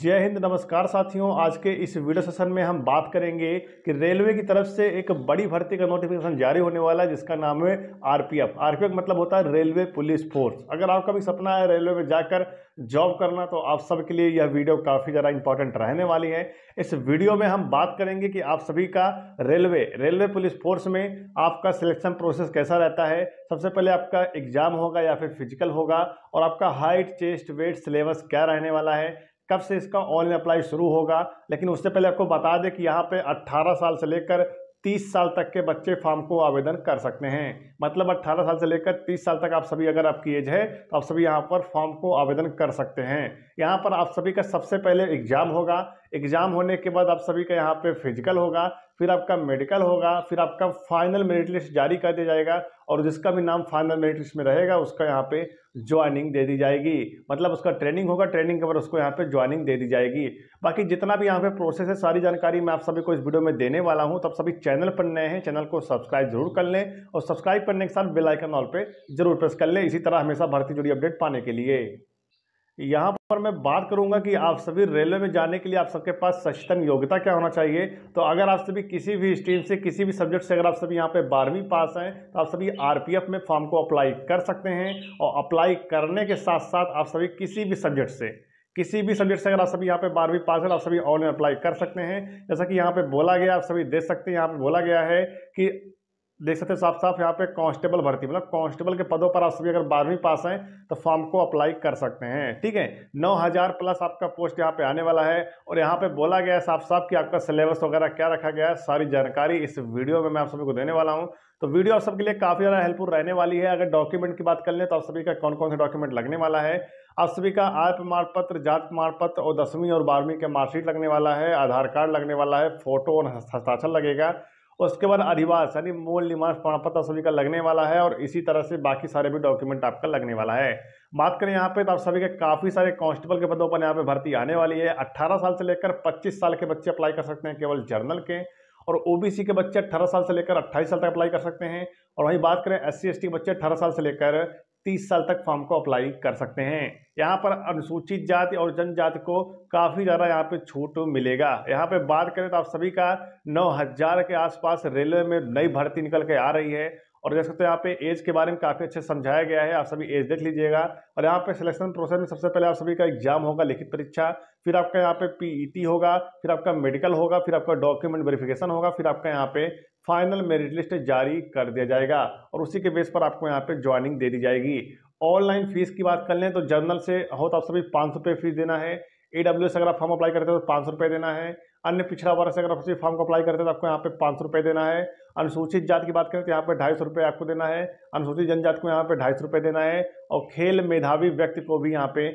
जय हिंद नमस्कार साथियों आज के इस वीडियो सेशन में हम बात करेंगे कि रेलवे की तरफ से एक बड़ी भर्ती का नोटिफिकेशन जारी होने वाला है जिसका नाम है आरपीएफ आरपीएफ मतलब होता है रेलवे पुलिस फोर्स अगर आपका भी सपना है रेलवे में जाकर जॉब करना तो आप सबके लिए यह वीडियो काफ़ी ज़्यादा इंपॉर्टेंट रहने वाली है इस वीडियो में हम बात करेंगे कि आप सभी का रेलवे रेलवे पुलिस फोर्स में आपका सिलेक्शन प्रोसेस कैसा रहता है सबसे पहले आपका एग्ज़ाम होगा या फिर फिजिकल होगा और आपका हाइट चेस्ट वेट सिलेबस क्या रहने वाला है कब से इसका ऑनलाइन अप्लाई शुरू होगा लेकिन उससे पहले आपको बता दें कि यहाँ पे 18 साल से लेकर 30 साल तक के बच्चे फॉर्म को आवेदन कर सकते हैं मतलब 18 साल से लेकर 30 साल तक आप सभी अगर आपकी एज है तो आप सभी यहाँ पर फॉर्म को आवेदन कर सकते हैं यहाँ पर आप सभी का सबसे पहले एग्जाम होगा एग्जाम होने के बाद आप सभी का यहाँ पे फिजिकल होगा फिर आपका मेडिकल होगा फिर आपका फाइनल मेरिट लिस्ट जारी कर दिया जाएगा और जिसका भी नाम फाइनल मेरिट लिस्ट में रहेगा उसका यहाँ पे ज्वाइनिंग दे दी जाएगी मतलब उसका ट्रेनिंग होगा ट्रेनिंग के बाद उसको यहाँ पे ज्वाइनिंग दे दी जाएगी बाकी जितना भी यहाँ पे प्रोसेस है सारी जानकारी मैं आप सभी को इस वीडियो में देने वाला हूँ तब तो सभी चैनल पर नए हैं चैनल को सब्सक्राइब जरूर कर लें और सब्सक्राइब करने के साथ बेलाइकन ऑल पर जरूर प्रेस कर लें इसी तरह हमेशा भर्ती जुड़ी अपडेट पाने के लिए यहाँ पर मैं बात करूँगा कि आप सभी रेलवे में जाने के लिए आप सबके पास सचेतन योग्यता क्या होना चाहिए तो अगर आप सभी किसी भी स्ट्रीम से किसी भी सब्जेक्ट से अगर आप सभी यहाँ पे बारहवीं पास हैं तो आप सभी आरपीएफ में फॉर्म को अप्लाई कर सकते हैं और अप्लाई करने के साथ साथ आप सभी किसी भी सब्जेक्ट से किसी भी सब्जेक्ट से अगर आप सभी यहाँ पे बारहवीं पास है तो आप सभी ऑनलाइन अप्लाई कर सकते हैं जैसा कि यहाँ पे बोला गया आप सभी देख सकते हैं यहाँ पे बोला गया है कि देख सकते हैं साफ साफ यहाँ पे कांस्टेबल भर्ती मतलब कांस्टेबल के पदों पर आप सभी अगर बारहवीं पास हैं तो फॉर्म को अप्लाई कर सकते हैं ठीक है नौ हज़ार प्लस आपका पोस्ट यहाँ पे आने वाला है और यहाँ पे बोला गया है साफ साफ कि आपका सिलेबस वगैरह क्या रखा गया है सारी जानकारी इस वीडियो में मैं आप सभी को देने वाला हूँ तो वीडियो आप सबके लिए काफ़ी ज़्यादा हेल्पफुल रहने वाली है अगर डॉक्यूमेंट की बात कर लें तो आप सभी का कौन कौन सा डॉक्यूमेंट लगने वाला है आप सभी का आय प्रमाण पत्र जात प्रमाण पत्र और दसवीं और बारहवीं का मार्कशीट लगने वाला है आधार कार्ड लगने वाला है फोटो और हस्ताक्षर लगेगा उसके बाद अधिवास यानी मूल निवास प्रमाण पत्र सभी का लगने वाला है और इसी तरह से बाकी सारे भी डॉक्यूमेंट आपका लगने वाला है बात करें यहाँ पे तो आप सभी के काफ़ी सारे कांस्टेबल के पदों पर यहाँ पे भर्ती आने वाली है 18 साल से लेकर 25 साल के बच्चे अप्लाई कर सकते हैं केवल जर्नल के और ओबीसी के बच्चे 18 साल से लेकर अट्ठाईस साल तक अप्लाई कर सकते हैं और वहीं बात करें एस सी के बच्चे 18 साल से लेकर तीस साल तक फॉर्म को अप्लाई कर सकते हैं यहाँ पर अनुसूचित जाति और जनजाति को काफ़ी ज़्यादा यहाँ पे छूट मिलेगा यहाँ पे बात करें तो आप सभी का नौ हज़ार के आसपास रेलवे में नई भर्ती निकल के आ रही है और देख सकते हो यहाँ पे एज के बारे में काफ़ी अच्छे समझाया गया है आप सभी एज देख लीजिएगा और यहाँ पे सिलेक्शन प्रोसेस में सबसे पहले आप सभी का एग्जाम होगा लिखित परीक्षा फिर आपका यहाँ पे पीईटी e होगा फिर आपका मेडिकल होगा फिर आपका डॉक्यूमेंट वेरिफिकेशन होगा फिर आपका यहाँ पे फाइनल मेरिट लिस्ट जारी कर दिया जाएगा और उसी के बेस पर आपको यहाँ पे ज्वाइनिंग दे दी जाएगी ऑनलाइन फीस की बात कर लें तो जर्नल से हो तो आप सभी पाँच सौ फीस देना है ए अगर आप फॉर्म अप्लाई करते हो तो पाँच सौ देना है अन्य पिछड़ा वर्ष अगर आप उसी फॉर्म को अप्लाई करते हैं तो आपको यहाँ पे पाँच सौ देना है अनुसूचित जाति की बात करें तो यहाँ पे ढाई सौ रुपये आपको देना है अनुसूचित जनजाति को यहाँ पे ढाई सौ रुपये देना है और खेल मेधावी व्यक्ति को भी यहाँ पे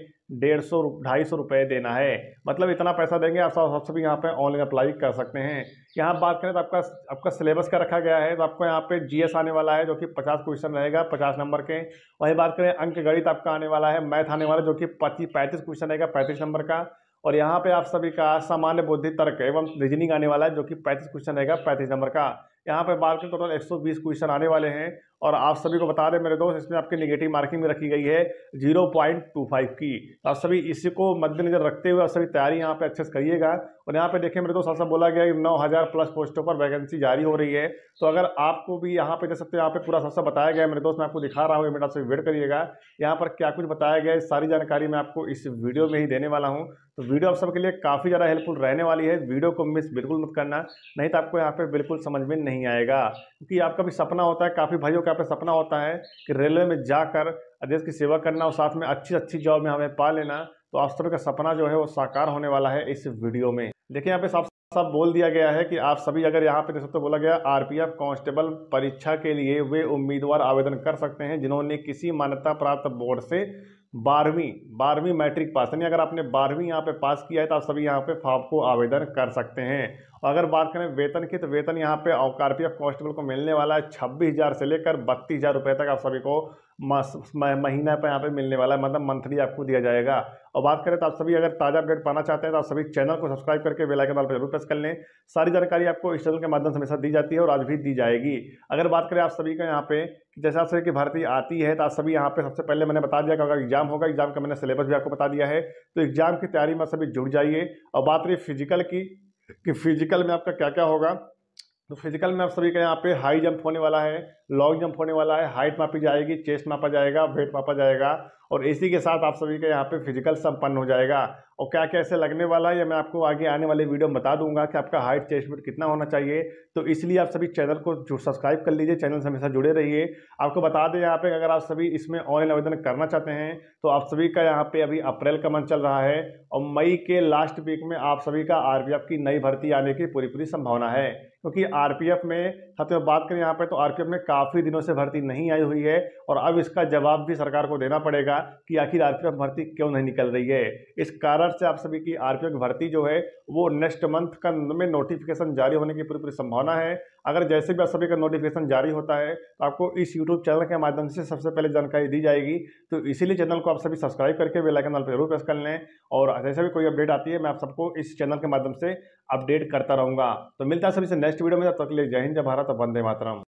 डेढ़ सौ ढाई सौ रुपये देना है मतलब इतना पैसा देंगे आप सब सभी यहाँ पे ऑनलाइन अप्लाई कर सकते हैं यहाँ बात करें तो आपका आपका सिलेबस का रखा गया है तो आपको यहाँ पे जीएस आने वाला है जो कि पचास क्वेश्चन रहेगा पचास नंबर के वहीं बात करें अंक गणित आपका आने वाला है मैथ आने वाला है जो कि पच्चीस पैंतीस क्वेश्चन रहेगा पैंतीस नंबर का और यहाँ पे आप सभी का सामान्य बुद्धि तर्क एवं रीजनिंग आने वाला है जो कि पैंतीस क्वेश्चन रहेगा पैंतीस नंबर का यहाँ पे मार्किंग टोटल बीस क्वेश्चन आने वाले हैं और आप सभी को बता दें मेरे दोस्त इसमें आपकी निगेटिव मार्किंग भी रखी गई है 0.25 की तो आप सभी इसी को मद्देनजर रखते हुए आप सभी तैयारी यहाँ पे अच्छे से करिएगा और यहाँ पे देखिए मेरे दोस्त ऐसा बोला गया कि नौ हज़ार प्लस पोस्टों पर वैकेंसी जारी हो रही है तो अगर आपको भी यहाँ पे दे सकते यहाँ पे पूरा सबसे बताया गया है मेरे दोस्त मैं आपको दिखा रहा हूँ मेरे सभी वेट करिएगा यहाँ पर क्या कुछ बताया गया है सारी जानकारी मैं आपको इस वीडियो में ही देने वाला हूँ तो वीडियो आप सबके लिए काफ़ी ज़्यादा हेल्पफुल रहने वाली है वीडियो को मिस बिल्कुल मत करना नहीं तो आपको यहाँ पर बिल्कुल समझ में नहीं नहीं आएगा क्योंकि आपका भी सपना होता है काफ़ी भाइयों का आपका सपना होता है कि रेलवे में जाकर देश की सेवा करना और साथ में अच्छी अच्छी जॉब में हमें पा लेना तो आप सभी का सपना जो है वो साकार होने वाला है इस वीडियो में देखिए यहाँ पे साफ साफ बोल दिया गया है कि आप सभी अगर यहाँ पे तो बोला गया आरपीएफ कांस्टेबल परीक्षा के लिए वे उम्मीदवार आवेदन कर सकते हैं जिन्होंने किसी मान्यता प्राप्त बोर्ड से बारहवीं बारहवीं मैट्रिक पास यानी अगर आपने बारहवीं यहाँ पे पास किया है तो आप सभी यहाँ पे फॉर्म को आवेदन कर सकते हैं तो अगर बात करें वेतन की तो वेतन यहाँ पे औकारपीएफ कॉन्स्टेबल को मिलने वाला है छब्बीस हज़ार से लेकर बत्तीस हज़ार रुपये तक आप सभी को महीना पर यहाँ पे मिलने वाला है मतलब मंथली आपको दिया जाएगा और बात करें तो आप सभी अगर ताज़ा अपडेट पाना चाहते हैं तो आप सभी चैनल को सब्सक्राइब करके बेलाइकन वाल पर जरूर प्रेस कर लें सारी जानकारी आपको इस चैनल के माध्यम से हमेशा दी जाती है और आज भी दी जाएगी अगर बात करें आप सभी का यहाँ पे जैसे आप सभी की भर्ती आती है तो आप सभी यहाँ पे सबसे पहले मैंने बता दिया कि अगर एग्जाम होगा एग्जाम का मैंने सिलेबस भी आपको बता दिया है तो एग्जाम की तैयारी में सभी जुड़ जाइए और बात रही फिजिकल की कि फिजिकल में आपका क्या क्या होगा तो फिजिकल में आप सभी का यहाँ पे हाई जंप होने वाला है लॉन्ग जंप होने वाला है हाइट मापी जाएगी चेस्ट मापा जाएगा वेट मापा जाएगा और इसी के साथ आप सभी का यहाँ पे फिजिकल संपन्न हो जाएगा और क्या कैसे लगने वाला है ये मैं आपको आगे आने वाले वीडियो में बता दूंगा कि आपका हाइट चेस्ट वेट कितना होना चाहिए तो इसलिए आप सभी चैनल को सब्सक्राइब कर लीजिए चैनल से हमेशा जुड़े रहिए आपको बता दें यहाँ पे अगर आप सभी इसमें ऑनलाइन आवेदन करना चाहते हैं तो आप सभी का यहाँ पे अभी अप्रैल का मंथ चल रहा है और मई के लास्ट वीक में आप सभी का आर की नई भर्ती आने की पूरी पूरी संभावना है क्योंकि आर में सबसे बात करें यहाँ पर तो आर में काफ़ी दिनों से भर्ती नहीं आई हुई है और अब इसका जवाब भी सरकार को देना पड़ेगा कि आखिर आरपीएफ भर्ती क्यों नहीं निकल रही है इस कारण से आप सभी की आरपीएफ भर्ती जो है वो नेक्स्ट मंथ का में नोटिफिकेशन जारी होने की पूरी पूरी संभावना है अगर जैसे भी आप सभी का नोटिफिकेशन जारी होता है तो आपको इस यूट्यूब चैनल के माध्यम से सबसे पहले जानकारी दी जाएगी तो इसीलिए चैनल को आप सभी सब्सक्राइब करके बेलाइकन पर जरूर प्रेस कर लें और जैसे भी कोई अपडेट आती है मैं आप सबको इस चैनल के माध्यम से अपडेट करता रहूँगा तो मिलता है सभी से नेक्स्ट वीडियो में तब तक लिए जय हिंद जय भारत वंदे मातरम